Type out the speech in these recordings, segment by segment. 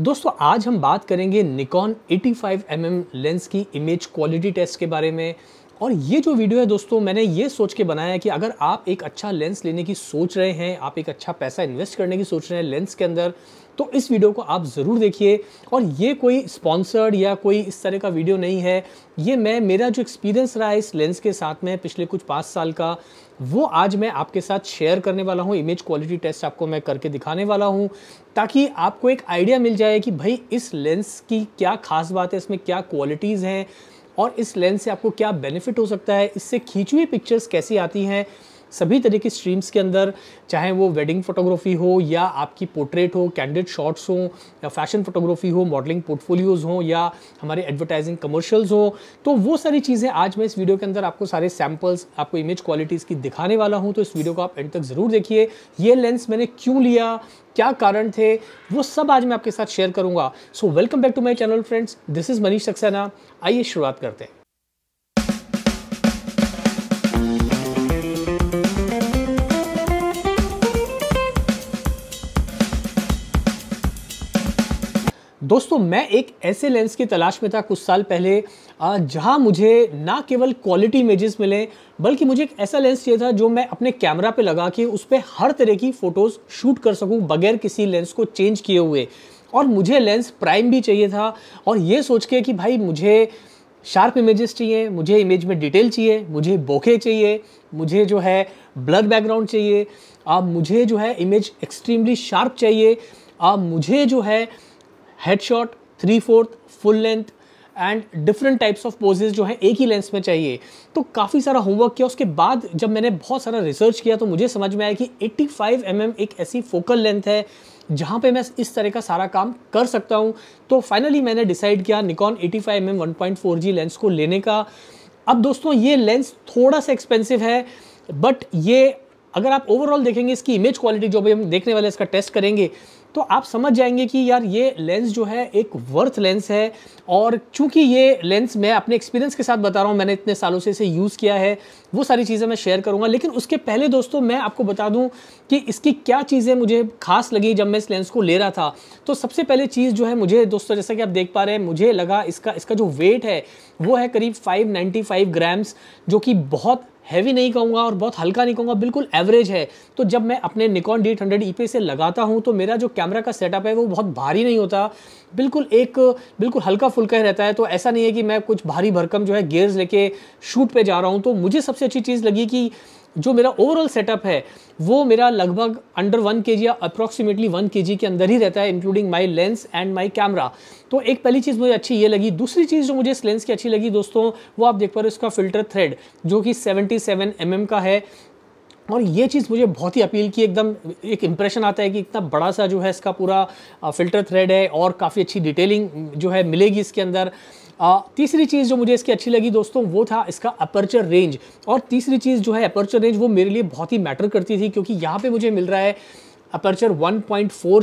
दोस्तों आज हम बात करेंगे निकॉन 85 mm लेंस की इमेज क्वालिटी टेस्ट के बारे में और ये जो वीडियो है दोस्तों मैंने ये सोच के बनाया है कि अगर आप एक अच्छा लेंस लेने की सोच रहे हैं आप एक अच्छा पैसा इन्वेस्ट करने की सोच रहे हैं लेंस के अंदर तो इस वीडियो को आप ज़रूर देखिए और ये कोई स्पॉन्सर्ड या कोई इस तरह का वीडियो नहीं है ये मैं मेरा जो एक्सपीरियंस रहा है इस लेंस के साथ में पिछले कुछ पाँच साल का वो आज मैं आपके साथ शेयर करने वाला हूँ इमेज क्वालिटी टेस्ट आपको मैं करके दिखाने वाला हूँ ताकि आपको एक आइडिया मिल जाए कि भाई इस लेंस की क्या खास बात है इसमें क्या क्वालिटीज़ हैं और इस लेंस से आपको क्या बेनिफिट हो सकता है इससे खींची हुई पिक्चर्स कैसी आती हैं सभी तरह की स्ट्रीम्स के अंदर चाहे वो वेडिंग फोटोग्राफी हो या आपकी पोर्ट्रेट हो कैंडिड शॉट्स हो या फैशन फोटोग्राफी हो मॉडलिंग पोर्टफोलियोज़ हो या हमारे एडवर्टाइजिंग कमर्शियल्स हो तो वो सारी चीज़ें आज मैं इस वीडियो के अंदर आपको सारे सैम्पल्स आपको इमेज क्वालिटीज़ की दिखाने वाला हूँ तो इस वीडियो को आप एंड तक ज़रूर देखिए ये लेंस मैंने क्यों लिया क्या कारण थे वो सब आज मैं आपके साथ शेयर करूंगा so welcome back to my channel friends this is Manish Saxena आइए शुरुआत करते हैं दोस्तों मैं एक ऐसे लेंस की तलाश में था कुछ साल पहले जहां मुझे ना केवल क्वालिटी इमेजेस मिले बल्कि मुझे एक ऐसा लेंस चाहिए था जो मैं अपने कैमरा पे लगा के उस पर हर तरह की फ़ोटोज़ शूट कर सकूं बगैर किसी लेंस को चेंज किए हुए और मुझे लेंस प्राइम भी चाहिए था और ये सोच के कि भाई मुझे शार्प इमेजेस चाहिए मुझे इमेज में डिटेल चाहिए मुझे बोखे चाहिए मुझे जो है ब्लर बैकग्राउंड चाहिए आप मुझे जो है इमेज एक्सट्रीमली शार्प चाहिए आप मुझे जो है head shot three fourth full length and different types of poses जो है एक ही लेंस में चाहिए तो काफ़ी सारा होमवर्क किया उसके बाद जब मैंने बहुत सारा रिसर्च किया तो मुझे समझ में आया कि 85 फाइव mm एक ऐसी फोकल लेंथ है जहाँ पे मैं इस तरह का सारा काम कर सकता हूँ तो फाइनली मैंने डिसाइड किया Nikon 85 five M M lens को लेने का अब दोस्तों ये लेंस थोड़ा सा एक्सपेंसिव है बट ये अगर आप ओवरऑल देखेंगे इसकी इमेज क्वालिटी जो भी हम देखने वाले इसका टेस्ट करेंगे तो आप समझ जाएंगे कि यार ये लेंस जो है एक वर्थ लेंस है और चूंकि ये लेंस मैं अपने एक्सपीरियंस के साथ बता रहा हूँ मैंने इतने सालों से इसे यूज़ किया है वो सारी चीज़ें मैं शेयर करूँगा लेकिन उसके पहले दोस्तों मैं आपको बता दूँ कि इसकी क्या चीज़ें मुझे खास लगी जब मैं इस लेंस को ले रहा था तो सबसे पहले चीज़ जो है मुझे दोस्तों जैसा कि आप देख पा रहे हैं मुझे लगा इसका इसका जो वेट है वो है करीब फाइव ग्राम्स जो कि बहुत हैवी नहीं कहूँगा और बहुत हल्का नहीं कहूँगा बिल्कुल एवरेज है तो जब मैं अपने निकॉन डी एट हंड्रेड से लगाता हूँ तो मेरा जो कैमरा का सेटअप है वो बहुत भारी नहीं होता बिल्कुल एक बिल्कुल हल्का फुल्का ही रहता है तो ऐसा नहीं है कि मैं कुछ भारी भरकम जो है गेयर्स लेके शूट पे जा रहा हूँ तो मुझे सबसे अच्छी चीज़ लगी कि जो मेरा ओवरऑल सेटअप है वो मेरा लगभग अंडर वन के जी या अप्रॉक्सीमेटली वन के जी के अंदर ही रहता है including my lens and my camera तो एक पहली चीज़ मुझे अच्छी ये लगी दूसरी चीज़ जो मुझे इस लेंस की अच्छी लगी दोस्तों वो आप देख पा रहे हो इसका फिल्टर थ्रेड जो कि 77 सेवन mm का है और ये चीज़ मुझे बहुत ही अपील की एकदम एक इम्प्रेशन आता है कि इतना बड़ा सा जो है इसका पूरा फ़िल्टर थ्रेड है और काफ़ी अच्छी डिटेलिंग जो है मिलेगी इसके अंदर आ, तीसरी चीज़ जो मुझे इसकी अच्छी लगी दोस्तों वो था इसका अपर्चर रेंज और तीसरी चीज़ जो है अपर्चर रेंज वो मेरे लिए बहुत ही मैटर करती थी क्योंकि यहाँ पर मुझे मिल रहा है अपर्चर वन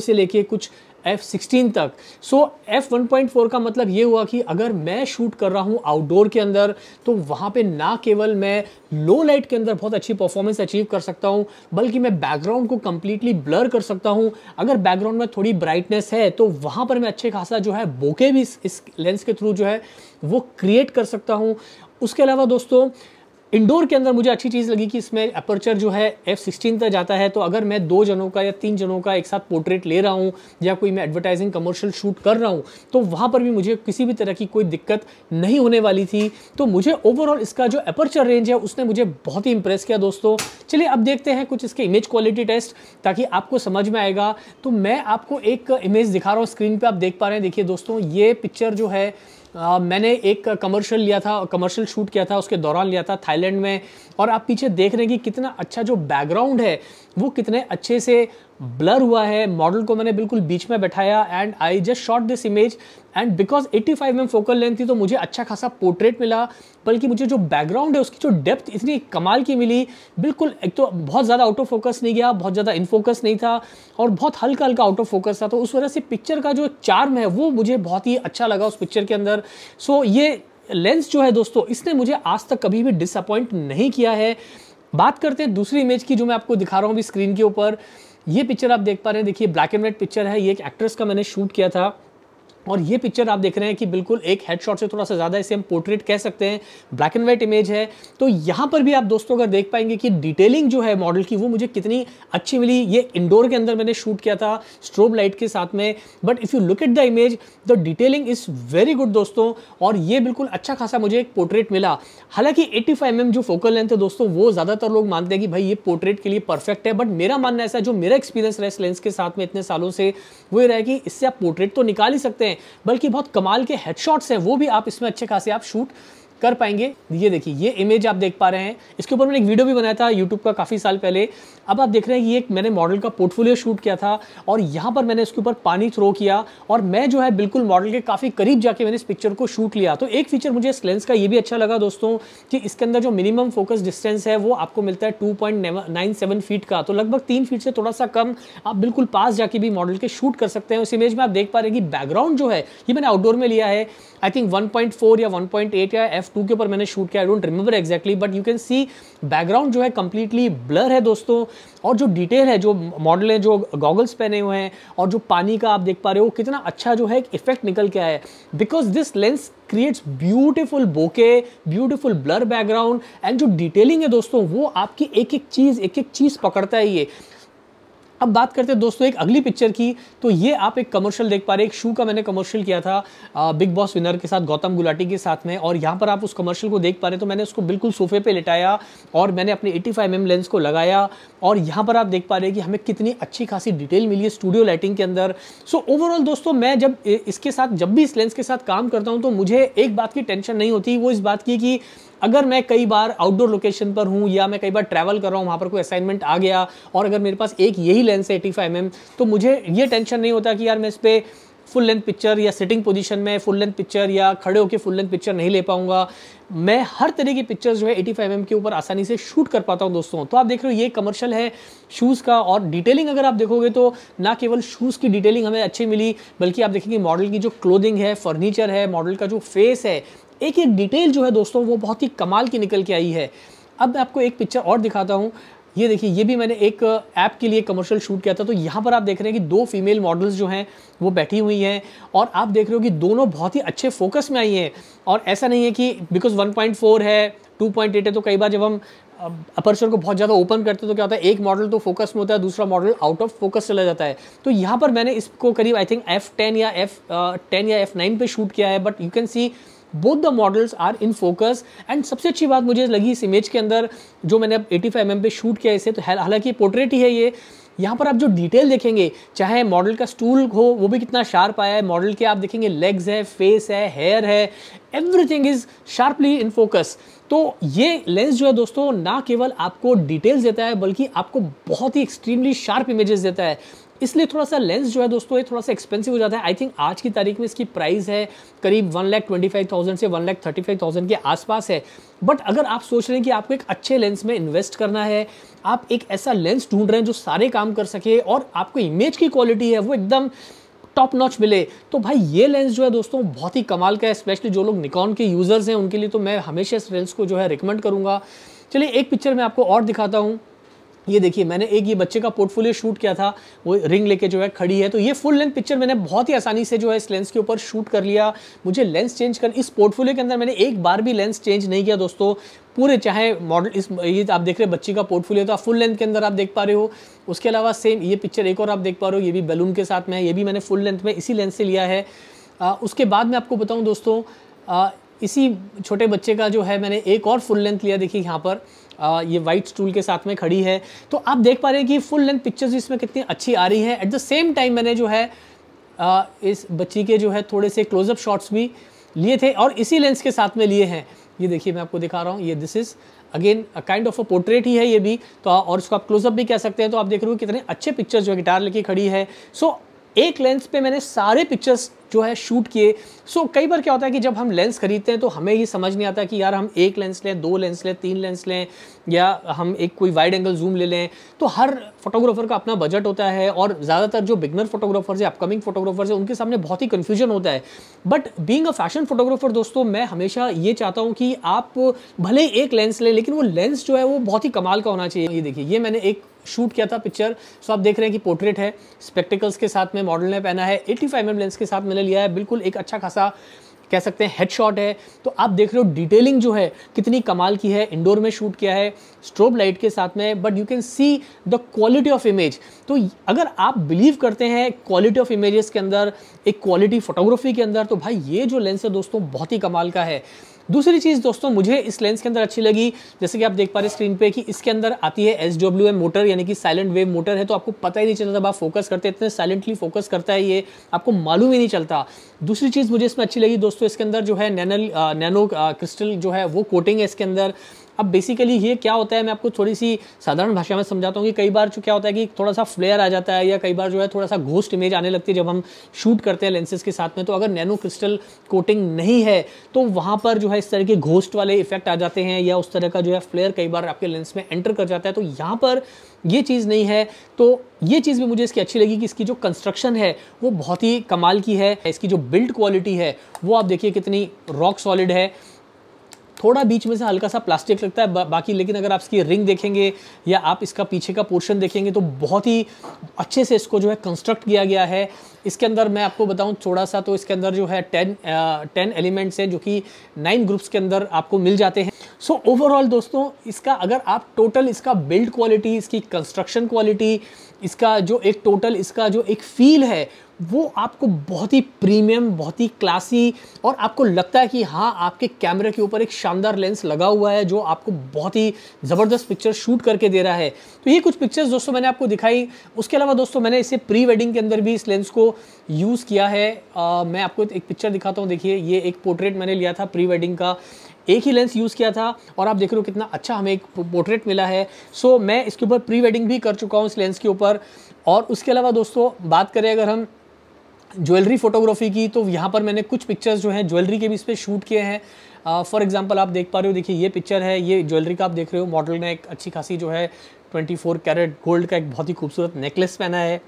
से लेके कुछ एफ़ सिक्सटीन तक so F one point four का मतलब ये हुआ कि अगर मैं शूट कर रहा हूँ आउटडोर के अंदर तो वहाँ पे ना केवल मैं लो लाइट के अंदर बहुत अच्छी परफॉर्मेंस अचीव कर सकता हूँ बल्कि मैं बैकग्राउंड को कम्प्लीटली ब्लर कर सकता हूँ अगर बैकग्राउंड में थोड़ी ब्राइटनेस है तो वहाँ पर मैं अच्छे खासा जो है बोके भी इस लेंस के थ्रू जो है वो क्रिएट कर सकता हूँ उसके अलावा दोस्तों इंडोर के अंदर मुझे अच्छी चीज़ लगी कि इसमें अपर्चर जो है एफ सिक्सटीन तक जाता है तो अगर मैं दो जनों का या तीन जनों का एक साथ पोर्ट्रेट ले रहा हूँ या कोई मैं एडवर्टाइजिंग कमर्शियल शूट कर रहा हूँ तो वहाँ पर भी मुझे किसी भी तरह की कोई दिक्कत नहीं होने वाली थी तो मुझे ओवरऑल इसका जो अपर्चर रेंज है उसने मुझे बहुत ही इंप्रेस किया दोस्तों चलिए अब देखते हैं कुछ इसके इमेज क्वालिटी टेस्ट ताकि आपको समझ में आएगा तो मैं आपको एक इमेज दिखा रहा हूँ स्क्रीन पर आप देख पा रहे हैं देखिए दोस्तों ये पिक्चर जो है आ, मैंने एक कमर्शियल लिया था कमर्शियल शूट किया था उसके दौरान लिया था थाईलैंड में और आप पीछे देख रहे हैं कि कितना अच्छा जो बैकग्राउंड है वो कितने अच्छे से ब्लर हुआ है मॉडल को मैंने बिल्कुल बीच में बैठाया and I just shot this image and because 85 five M focal length थी तो मुझे अच्छा खासा पोर्ट्रेट मिला बल्कि मुझे जो बैकग्राउंड है उसकी जो डेप्थ इतनी कमाल की मिली बिल्कुल एक तो बहुत ज़्यादा आउट ऑफ फोकस नहीं गया बहुत ज़्यादा इनफोकस नहीं था और बहुत हल्का हल्का आउट ऑफ फोकस था तो उस वजह से पिक्चर का जो चार्म है वो मुझे बहुत ही अच्छा लगा उस पिक्चर के अंदर सो so, ये लेंस जो है दोस्तों इसने मुझे आज तक कभी भी डिसअपॉइंट नहीं किया है बात करते हैं दूसरी इमेज की जो मैं आपको दिखा रहा हूँ अभी स्क्रीन के ऊपर ये पिक्चर आप देख पा रहे हैं देखिए ब्लैक एंड वाइट पिक्चर है ये एक एक्ट्रेस का मैंने शूट किया था और ये पिक्चर आप देख रहे हैं कि बिल्कुल एक हेडशॉट से थोड़ा सा ज़्यादा इसे हम पोर्ट्रेट कह सकते हैं ब्लैक एंड वाइट इमेज है तो यहाँ पर भी आप दोस्तों अगर देख पाएंगे कि डिटेलिंग जो है मॉडल की वो मुझे कितनी अच्छी मिली ये इंडोर के अंदर मैंने शूट किया था स्ट्रोब लाइट के साथ में but if you look at the image the detailing is very good दोस्तों और ये बिल्कुल अच्छा खासा मुझे एक पोर्ट्रेट मिला हालांकि एट्टी फाइव mm जो फोकल लेंथ है दोस्तों वो ज़्यादातर लोग मानते हैं कि भाई ये पोर्ट्रेट के लिए परफेक्ट है बट मेरा मानना ऐसा जो मेरा एक्सपीरियंस रहा इस लेंस के साथ में इतने सालों से वो ये रहा कि इससे आप पोर्ट्रेट तो निकाल ही सकते हैं हैं बल्कि बहुत कमाल के हेडशॉट्स हैं वो भी आप इसमें अच्छे खासे आप शूट कर पाएंगे ये देखिए ये इमेज आप देख पा रहे हैं इसके ऊपर मैंने एक वीडियो भी बनाया था यूट्यूब का काफ़ी साल पहले अब आप देख रहे हैं ये एक मैंने मॉडल का पोर्टफोलियो शूट किया था और यहाँ पर मैंने इसके ऊपर पानी थ्रो किया और मैं जो है बिल्कुल मॉडल के काफ़ी करीब जाके मैंने इस पिक्चर को शूट लिया तो एक फीचर मुझे इस लेंस का ये भी अच्छा लगा दोस्तों कि इसके अंदर जो मिनिमम फोकस डिस्टेंस है वो आपको मिलता है टू फीट का तो लगभग तीन फीट से थोड़ा सा कम आप बिल्कुल पास जाके भी मॉडल के शूट कर सकते हैं उस इमेज में आप देख पा रहे हैं कि बैकग्राउंड जो है ये मैंने आउटडोर में लिया है आई थिंक वन या वन या एफ टू के ऊपर मैंने शूट किया I don't remember exactly but you can see background जो है कम्प्लीटली ब्लर है दोस्तों और जो डिटेल है जो मॉडल है जो गॉगल्स पहने हुए हैं और जो पानी का आप देख पा रहे हो कितना अच्छा जो है एक इफेक्ट निकल के आया है because this lens creates beautiful bokeh beautiful blur background and जो डिटेलिंग है दोस्तों वो आपकी एक एक चीज़ एक एक चीज़ पकड़ता है ये अब बात करते हैं दोस्तों एक अगली पिक्चर की तो ये आप एक कमर्शियल देख पा रहे एक शू का मैंने कमर्शियल किया था आ, बिग बॉस विनर के साथ गौतम गुलाटी के साथ में और यहाँ पर आप उस कमर्शियल को देख पा रहे तो मैंने उसको बिल्कुल सोफे पे लिटाया और मैंने अपने 85 फाइव mm लेंस को लगाया और यहाँ पर आप देख पा रहे हैं कि हमें कितनी अच्छी खासी डिटेल मिली है स्टूडियो लाइटिंग के अंदर सो so, ओवरऑल दोस्तों मैं जब इसके साथ जब भी इस लेंस के साथ काम करता हूँ तो मुझे एक बात की टेंशन नहीं होती वो इस बात की कि अगर मैं कई बार आउटडोर लोकेशन पर हूँ या मैं कई बार ट्रैवल कर रहा हूँ वहाँ पर कोई असाइनमेंट आ गया और अगर मेरे पास एक यही लेंस है एटी फाइव एम तो मुझे ये टेंशन नहीं होता कि यार मैं इस पर फुल लेंथ पिक्चर या सिटिंग पोजीशन में फुल लेंथ पिक्चर या खड़े होकर फुल लेंथ पिक्चर नहीं ले पाऊंगा मैं हर तरह की पिक्चर्स जो है 85 फाइव mm के ऊपर आसानी से शूट कर पाता हूं दोस्तों तो आप देख रहे हो ये कमर्शियल है शूज़ का और डिटेलिंग अगर आप देखोगे तो ना केवल शूज़ की डिटेलिंग हमें अच्छी मिली बल्कि आप देखेंगे मॉडल की जो क्लोदिंग है फर्नीचर है मॉडल का जो फेस है एक एक डिटेल जो है दोस्तों वो बहुत ही कमाल की निकल के आई है अब मैं आपको एक पिक्चर और दिखाता हूँ ये देखिए ये भी मैंने एक ऐप के लिए कमर्शियल शूट किया था तो यहाँ पर आप देख रहे हैं कि दो फीमेल मॉडल्स जो हैं वो बैठी हुई हैं और आप देख रहे हो कि दोनों बहुत ही अच्छे फोकस में आई हैं और ऐसा नहीं है कि बिकॉज 1.4 है 2.8 है तो कई बार जब हम अपर्चर को बहुत ज़्यादा ओपन करते तो क्या होता है एक मॉडल तो फोकस में होता है दूसरा मॉडल आउट ऑफ फोकस चला जाता है तो यहाँ पर मैंने इसको करीब आई थिंक एफ़ या एफ़ या एफ़ नाइन शूट किया है but you can see both the models are in focus and सबसे अच्छी बात मुझे लगी इस इमेज के अंदर जो मैंने अब 85 फाइव mm पे शूट किया इसे तो हालांकि पोर्ट्रेट ही है ये यहाँ पर आप जो डिटेल देखेंगे चाहे मॉडल का स्टूल हो वो भी कितना शार्प आया है मॉडल के आप देखेंगे लेग्स है फेस है हेयर है everything is sharply in focus तो ये लेंस जो है दोस्तों ना केवल आपको डिटेल्स देता है बल्कि आपको बहुत ही एक्सट्रीमली शार्प इमेजेस देता है इसलिए थोड़ा सा लेंस जो है दोस्तों ये थोड़ा सा एक्सपेंसिव हो जाता है आई थिंक आज की तारीख में इसकी प्राइस है करीब one lakh twenty five thousand से one lakh thirty five thousand के आसपास है बट अगर आप सोच रहे हैं कि आपको एक अच्छे लेंस में इन्वेस्ट करना है आप एक ऐसा लेंस ढूंढ रहे हैं जो सारे काम कर सके और आपको इमेज की क्वालिटी है वो एकदम टॉप नॉच मिले तो भाई ये लेंस जो है दोस्तों बहुत ही कमाल का है स्पेशली जो लोग निकॉन के यूज़र्स हैं उनके लिए तो मैं हमेशा इस लेंस को जो है रिकमेंड करूँगा चलिए एक पिक्चर मैं आपको और दिखाता हूँ ये देखिए मैंने एक ये बच्चे का पोर्टफोलियो शूट किया था वो रिंग लेके जो है खड़ी है तो ये फुल लेंथ पिक्चर मैंने बहुत ही आसानी से जो है इस लेंस के ऊपर शूट कर लिया मुझे लेंस चेंज कर इस पोर्टफोलियो के अंदर मैंने एक बार भी लेंस चेंज नहीं किया दोस्तों पूरे चाहे मॉडल इस ये आप देख रहे हैं बच्ची का पोर्टफोलियो था आप फुल लेंथ के अंदर आप देख पा रहे हो उसके अलावा सेम ये पिक्चर एक और आप देख पा रहे हो ये भी बैलून के साथ में है ये भी मैंने फुल लेंथ में इसी लेंस से लिया है उसके बाद मैं आपको बताऊँ दोस्तों इसी छोटे बच्चे का जो है मैंने एक और फुल लेंथ लिया देखिए यहाँ पर ये वाइट स्टूल के साथ में खड़ी है तो आप देख पा रहे हैं कि फुल लेंथ पिक्चर्स इसमें कितनी अच्छी आ रही है एट द सेम टाइम मैंने जो है आ, इस बच्ची के जो है थोड़े से क्लोजअप शॉट्स भी लिए थे और इसी लेंस के साथ में लिए हैं ये देखिए मैं आपको दिखा रहा हूँ ये this is again kind of a portrait ही है ये भी तो और इसको आप क्लोजअप भी कह सकते हैं तो आप देख रहे हो कितने अच्छे पिक्चर्स जो है गिटार लेके खड़ी है सो so, एक लेंस पे मैंने सारे पिक्चर्स जो है शूट किए सो कई बार क्या होता है कि जब हम लेंस खरीदते हैं तो हमें ये समझ नहीं आता कि यार हम एक लेंस लें दो लेंस लें तीन लेंस लें या हम एक कोई वाइड एंगल जूम ले लें तो हर फोटोग्राफर का अपना बजट होता है और ज़्यादातर जो बिगनर फोटोग्राफर्स या अपकमिंग फोटोग्राफर्स हैं उनके सामने बहुत ही कन्फ्यूजन होता है but being a fashion photographer दोस्तों मैं हमेशा ये चाहता हूँ कि आप भले एक लेंस लें लेकिन वो लेंस जो है वो बहुत ही कमाल का होना चाहिए ये देखिए ये मैंने एक शूट किया था पिक्चर सो आप देख रहे हैं कि पोर्ट्रेट है स्पेक्टिकल्स के साथ में मॉडल ने पहना है एटी फाइव एम लेंस के साथ मैंने लिया है बिल्कुल एक अच्छा खासा कह सकते हैं हेडशॉट है तो आप देख रहे हो डिटेलिंग जो है कितनी कमाल की है इंडोर में शूट किया है स्ट्रोब लाइट के साथ में but you can see the quality of image तो अगर आप बिलीव करते हैं क्वालिटी ऑफ इमेजेस के अंदर एक क्वालिटी फोटोग्राफी के अंदर तो भाई ये जो लेंस है दोस्तों बहुत ही कमाल का है दूसरी चीज़ दोस्तों मुझे इस लेंस के अंदर अच्छी लगी जैसे कि आप देख पा रहे स्क्रीन पे कि इसके अंदर आती है एस डब्ल्यू एम मोटर यानी कि साइलेंट वेव मोटर है तो आपको पता ही नहीं चलता जब आप फोकस करते इतने साइलेंटली फोकस करता है ये आपको मालूम ही नहीं चलता दूसरी चीज़ मुझे इसमें अच्छी लगी दोस्तों इसके अंदर जो है नैनल नैनो क्रिस्टल जो है वो कोटिंग है इसके अंदर अब बेसिकली ये क्या होता है मैं आपको थोड़ी सी साधारण भाषा में समझाता हूँ कि कई बार जो क्या होता है कि थोड़ा सा फ्लेयर आ जाता है या कई बार जो है थोड़ा सा घोस्ट इमेज आने लगती है जब हम शूट करते हैं लेंसेज के साथ में तो अगर नैनो क्रिस्टल कोटिंग नहीं है तो वहाँ पर जो है इस तरह के घोस्ट वाले इफेक्ट आ जाते हैं या उस तरह का जो है फ्लेयर कई बार आपके लेंस में एंटर कर जाता है तो यहाँ पर ये चीज़ नहीं है तो ये चीज़ भी मुझे इसकी अच्छी लगी कि इसकी जो कंस्ट्रक्शन है वो बहुत ही कमाल की है इसकी जो बिल्ड क्वालिटी है वो आप देखिए कितनी रॉक सॉलिड है थोड़ा बीच में से हल्का सा प्लास्टिक लगता है बा, बाकी लेकिन अगर आप इसकी रिंग देखेंगे या आप इसका पीछे का पोर्शन देखेंगे तो बहुत ही अच्छे से इसको जो है कंस्ट्रक्ट किया गया है इसके अंदर मैं आपको बताऊं थोड़ा सा तो इसके अंदर जो है टेन टेन एलिमेंट्स हैं जो कि नाइन ग्रुप्स के अंदर आपको मिल जाते हैं सो so, ओवरऑल दोस्तों इसका अगर आप टोटल इसका बिल्ड क्वालिटी इसकी कंस्ट्रक्शन क्वालिटी इसका जो एक टोटल इसका जो एक फील है वो आपको बहुत ही प्रीमियम बहुत ही क्लासी और आपको लगता है कि हाँ आपके कैमरे के ऊपर एक शानदार लेंस लगा हुआ है जो आपको बहुत ही ज़बरदस्त पिक्चर शूट करके दे रहा है तो ये कुछ पिक्चर्स दोस्तों मैंने आपको दिखाई उसके अलावा दोस्तों मैंने इसे प्री वेडिंग के अंदर भी इस लेंस को यूज़ किया है आ, मैं आपको एक पिक्चर दिखाता हूँ देखिए ये एक पोर्ट्रेट मैंने लिया था प्री वेडिंग का एक ही लेंस यूज़ किया था और आप देख रहे हो कितना अच्छा हमें एक पोर्ट्रेट मिला है सो so, मैं इसके ऊपर प्री वेडिंग भी कर चुका हूँ इस लेंस के ऊपर और उसके अलावा दोस्तों बात करें अगर हम ज्वेलरी फोटोग्राफी की तो यहाँ पर मैंने कुछ पिक्चर्स जो हैं ज्वेलरी के भी इस पर शूट किए हैं फॉर एग्जाम्पल आप देख पा रहे हो देखिए ये पिक्चर है ये ज्वेलरी का आप देख रहे हो मॉडल ने एक अच्छी खासी जो है 24 कैरेट गोल्ड का एक बहुत ही खूबसूरत नेकलेस पहना है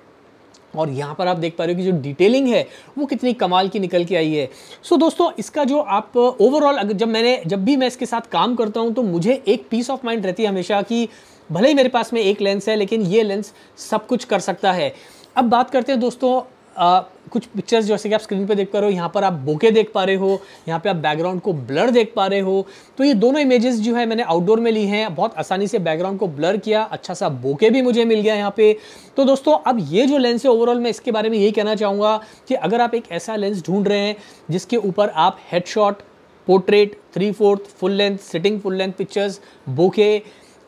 और यहाँ पर आप देख पा रहे हो कि जो डिटेलिंग है वो कितनी कमाल की निकल के आई है सो so, दोस्तों इसका जो आप ओवरऑल uh, अगर जब मैंने जब भी मैं इसके साथ काम करता हूँ तो मुझे एक पीस ऑफ माइंड रहती है हमेशा कि भले ही मेरे पास में एक लेंस है लेकिन ये लेंस सब कुछ कर सकता है अब बात करते हैं दोस्तों आ, कुछ पिक्चर्स जैसे कि आप स्क्रीन पे देख पा रहे हो यहाँ पर आप बोके देख पा रहे हो यहाँ पे आप बैकग्राउंड को ब्लर देख पा रहे हो तो ये दोनों इमेजेस जो है मैंने आउटडोर में ली हैं बहुत आसानी से बैकग्राउंड को ब्लर किया अच्छा सा बोके भी मुझे मिल गया यहाँ पे तो दोस्तों अब ये जो लेंस है ओवरऑल मैं इसके बारे में यही कहना चाहूँगा कि अगर आप एक ऐसा लेंस ढूंढ रहे हैं जिसके ऊपर आप headshot portrait three fourth full length sitting full length pictures bokeh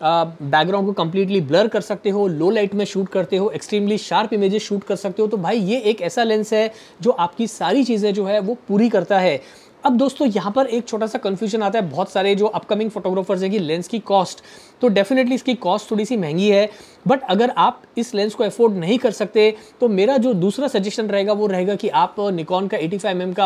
background को कम्प्लीटली ब्लर कर सकते हो लो लाइट में शूट करते हो एक्सट्रीमली शार्प इमेजेस शूट कर सकते हो तो भाई ये एक ऐसा लेंस है जो आपकी सारी चीज़ें जो है वो पूरी करता है अब दोस्तों यहाँ पर एक छोटा सा कन्फ्यूजन आता है बहुत सारे जो अपकमिंग फोटोग्राफर्स हैं कि लेंस की कॉस्ट तो डेफिनेटली इसकी कॉस्ट थोड़ी सी महंगी है बट अगर आप इस लेंस को अफोर्ड नहीं कर सकते तो मेरा जो दूसरा सजेशन रहेगा वो रहेगा कि आप निकॉन का 85 फाइव mm का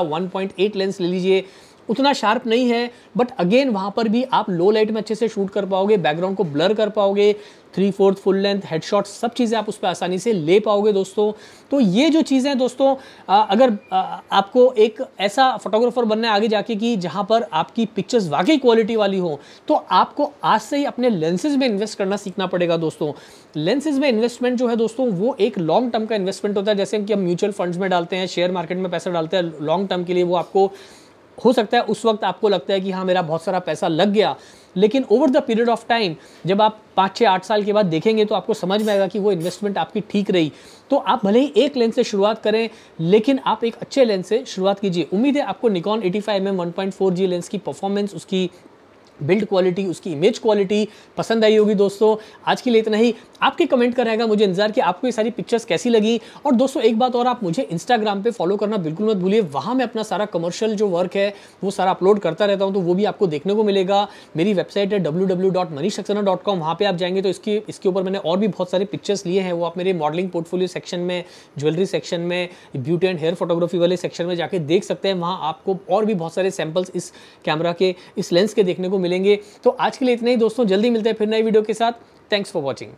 1.8 लेंस ले लीजिए उतना शार्प नहीं है बट अगेन वहाँ पर भी आप लो लाइट में अच्छे से शूट कर पाओगे बैकग्राउंड को ब्लर कर पाओगे three fourth full length headshot सब चीज़ें आप उस पर आसानी से ले पाओगे दोस्तों तो ये जो चीज़ें दोस्तों अगर आपको एक ऐसा फोटोग्राफर बनना है आगे जाके कि जहाँ पर आपकी पिक्चर्स वाकई क्वालिटी वाली हो तो आपको आज से ही अपने लेंसेज में इन्वेस्ट करना सीखना पड़ेगा दोस्तों लेंसेज में इन्वेस्टमेंट जो है दोस्तों वो एक लॉन्ग टर्म का इन्वेस्टमेंट होता है जैसे कि हम म्यूचुअल फंड्स में डालते हैं शेयर मार्केट में पैसा डालते हैं लॉन्ग टर्म के लिए वो आपको हो सकता है उस वक्त आपको लगता है कि हाँ मेरा बहुत सारा पैसा लग गया लेकिन over the period of time जब आप पाँच छः आठ साल के बाद देखेंगे तो आपको समझ में आएगा कि वो इन्वेस्टमेंट आपकी ठीक रही तो आप भले ही एक लेंस से शुरुआत करें लेकिन आप एक अच्छे लेंस से शुरुआत कीजिए उम्मीद है आपको Nikon eighty five M one lens की परफॉर्मेंस उसकी बिल्ड क्वालिटी उसकी इमेज क्वालिटी पसंद आई होगी दोस्तों आज के लिए इतना ही आपके कमेंट का रहेगा मुझे इंतजार कि आपको ये सारी पिक्चर्स कैसी लगी और दोस्तों एक बात और आप मुझे इंस्टाग्राम पे फॉलो करना बिल्कुल मत भूलिए वहाँ मैं अपना सारा कमर्शियल जो वर्क है वो सारा अपलोड करता रहता हूँ तो वो भी आपको देखने को मिलेगा मेरी वेबसाइट है W W dot Manish Saxena dot com वहाँ पर आप जाएंगे तो इसकी इसके ऊपर मैंने और भी बहुत सारे पिक्चर्स लिए हैं वो आप मेरे मॉडलिंग पोर्टफोलियो सेक्शन में ज्वेलरी सेक्शन में ब्यूटी एंड हेयर फोटोग्राफी वाले सेक्शन में जाके देख सकते हैं वहाँ आपको और भी बहुत सारे सैम्पल्स इस कैमरा के इस लेंस के देखने को मिले मिलेंगे तो आज के लिए इतना ही दोस्तों जल्दी मिलते हैं फिर नई वीडियो के साथ थैंक्स फॉर वॉचिंग